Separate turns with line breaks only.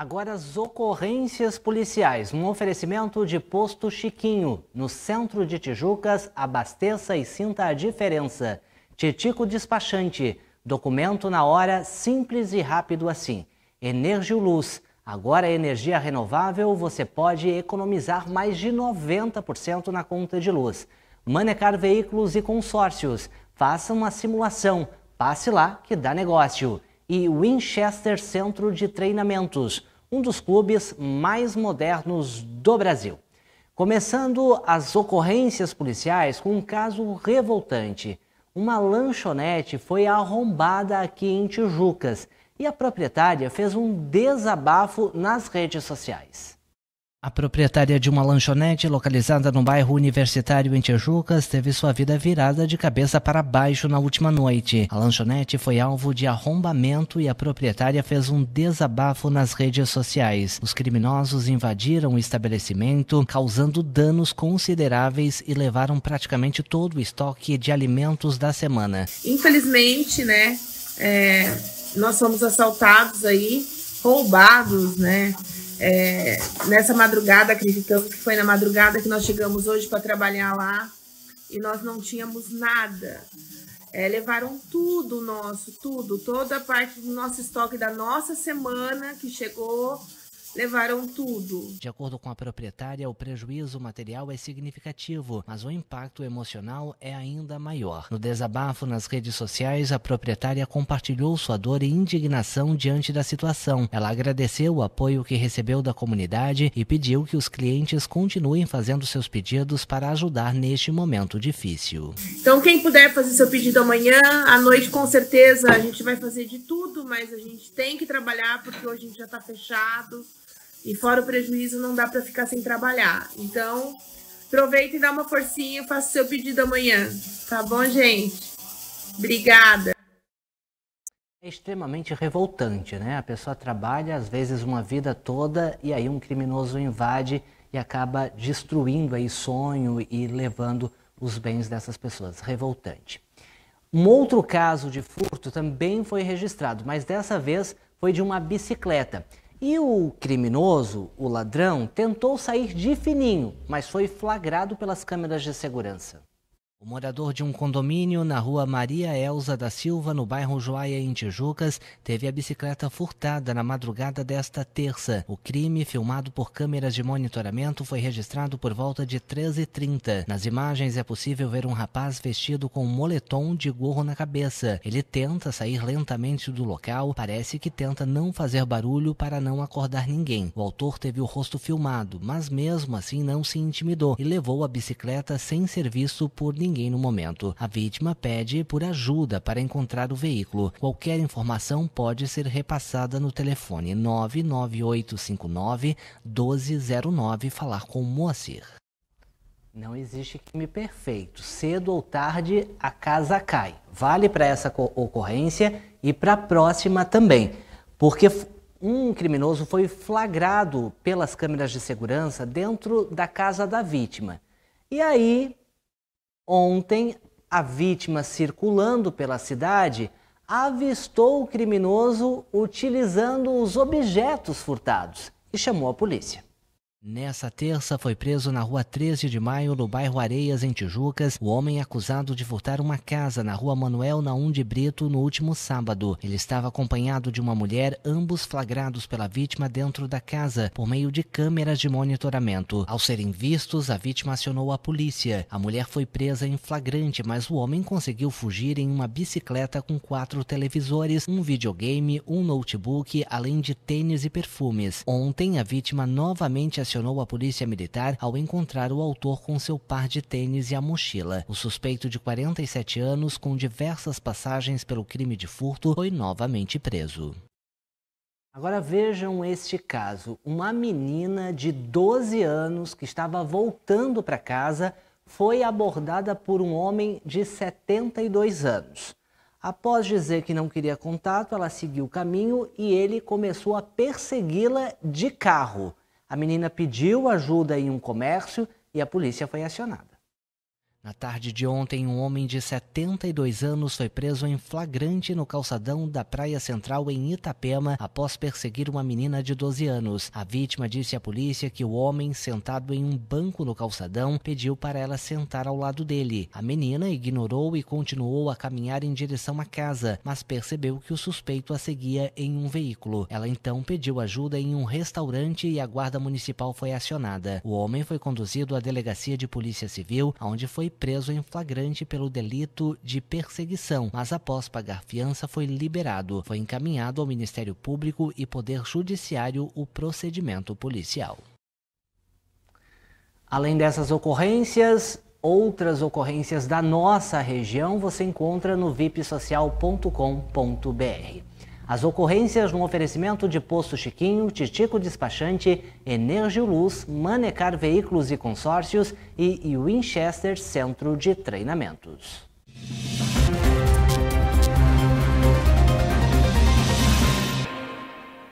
Agora as ocorrências policiais, um oferecimento de Posto Chiquinho, no centro de Tijucas, abasteça e sinta a diferença. Titico Despachante, documento na hora, simples e rápido assim. Energio Luz, agora é energia renovável, você pode economizar mais de 90% na conta de luz. Manecar Veículos e Consórcios, faça uma simulação, passe lá que dá negócio e Winchester Centro de Treinamentos, um dos clubes mais modernos do Brasil. Começando as ocorrências policiais com um caso revoltante. Uma lanchonete foi arrombada aqui em Tijucas e a proprietária fez um desabafo nas redes sociais. A proprietária de uma lanchonete localizada no bairro Universitário em Tijucas teve sua vida virada de cabeça para baixo na última noite. A lanchonete foi alvo de arrombamento e a proprietária fez um desabafo nas redes sociais. Os criminosos invadiram o estabelecimento, causando danos consideráveis e levaram praticamente todo o estoque de alimentos da semana.
Infelizmente, né, é, nós fomos assaltados aí, roubados, né? É, nessa madrugada, acreditamos que foi na madrugada que nós chegamos hoje para trabalhar lá e nós não tínhamos nada. É, levaram tudo nosso, tudo, toda a parte do nosso estoque da nossa semana que chegou levaram tudo.
De acordo com a proprietária, o prejuízo material é significativo, mas o impacto emocional é ainda maior. No desabafo nas redes sociais, a proprietária compartilhou sua dor e indignação diante da situação. Ela agradeceu o apoio que recebeu da comunidade e pediu que os clientes continuem fazendo seus pedidos para ajudar neste momento difícil.
Então, quem puder fazer seu pedido amanhã, à noite, com certeza a gente vai fazer de tudo mas a gente tem que trabalhar porque hoje a gente já está fechado e fora o prejuízo não dá para ficar sem trabalhar. Então, aproveita e dá uma forcinha, faça seu pedido amanhã, tá bom, gente? Obrigada.
É extremamente revoltante, né? A pessoa trabalha às vezes uma vida toda e aí um criminoso invade e acaba destruindo aí sonho e levando os bens dessas pessoas. Revoltante. Um outro caso de furto também foi registrado, mas dessa vez foi de uma bicicleta. E o criminoso, o ladrão, tentou sair de fininho, mas foi flagrado pelas câmeras de segurança. O morador de um condomínio na rua Maria Elza da Silva, no bairro Joaia, em Tijucas, teve a bicicleta furtada na madrugada desta terça. O crime, filmado por câmeras de monitoramento, foi registrado por volta de 13h30. Nas imagens é possível ver um rapaz vestido com um moletom de gorro na cabeça. Ele tenta sair lentamente do local, parece que tenta não fazer barulho para não acordar ninguém. O autor teve o rosto filmado, mas mesmo assim não se intimidou e levou a bicicleta sem serviço por ninguém ninguém no momento. A vítima pede por ajuda para encontrar o veículo. Qualquer informação pode ser repassada no telefone 99859 1209 falar com o Moacir. Não existe crime perfeito. Cedo ou tarde, a casa cai. Vale para essa ocorrência e para a próxima também. Porque um criminoso foi flagrado pelas câmeras de segurança dentro da casa da vítima. E aí Ontem, a vítima circulando pela cidade avistou o criminoso utilizando os objetos furtados e chamou a polícia. Nessa terça foi preso na rua 13 de maio, no bairro Areias, em Tijucas, o homem acusado de furtar uma casa na rua Manuel Naum de Brito no último sábado. Ele estava acompanhado de uma mulher, ambos flagrados pela vítima dentro da casa por meio de câmeras de monitoramento. Ao serem vistos, a vítima acionou a polícia. A mulher foi presa em flagrante, mas o homem conseguiu fugir em uma bicicleta com quatro televisores, um videogame, um notebook, além de tênis e perfumes. Ontem, a vítima novamente acionou a polícia militar ao encontrar o autor com seu par de tênis e a mochila. O suspeito de 47 anos, com diversas passagens pelo crime de furto, foi novamente preso. Agora vejam este caso: uma menina de 12 anos que estava voltando para casa foi abordada por um homem de 72 anos. Após dizer que não queria contato, ela seguiu o caminho e ele começou a persegui-la de carro. A menina pediu ajuda em um comércio e a polícia foi acionada. Na tarde de ontem, um homem de 72 anos foi preso em flagrante no calçadão da Praia Central em Itapema após perseguir uma menina de 12 anos. A vítima disse à polícia que o homem, sentado em um banco no calçadão, pediu para ela sentar ao lado dele. A menina ignorou e continuou a caminhar em direção à casa, mas percebeu que o suspeito a seguia em um veículo. Ela então pediu ajuda em um restaurante e a guarda municipal foi acionada. O homem foi conduzido à delegacia de polícia civil, onde foi preso em flagrante pelo delito de perseguição, mas após pagar fiança foi liberado. Foi encaminhado ao Ministério Público e Poder Judiciário o procedimento policial. Além dessas ocorrências, outras ocorrências da nossa região você encontra no vipsocial.com.br. As ocorrências no oferecimento de Posto Chiquinho, Titico Despachante, Energioluz, Manecar Veículos e Consórcios e Winchester Centro de Treinamentos.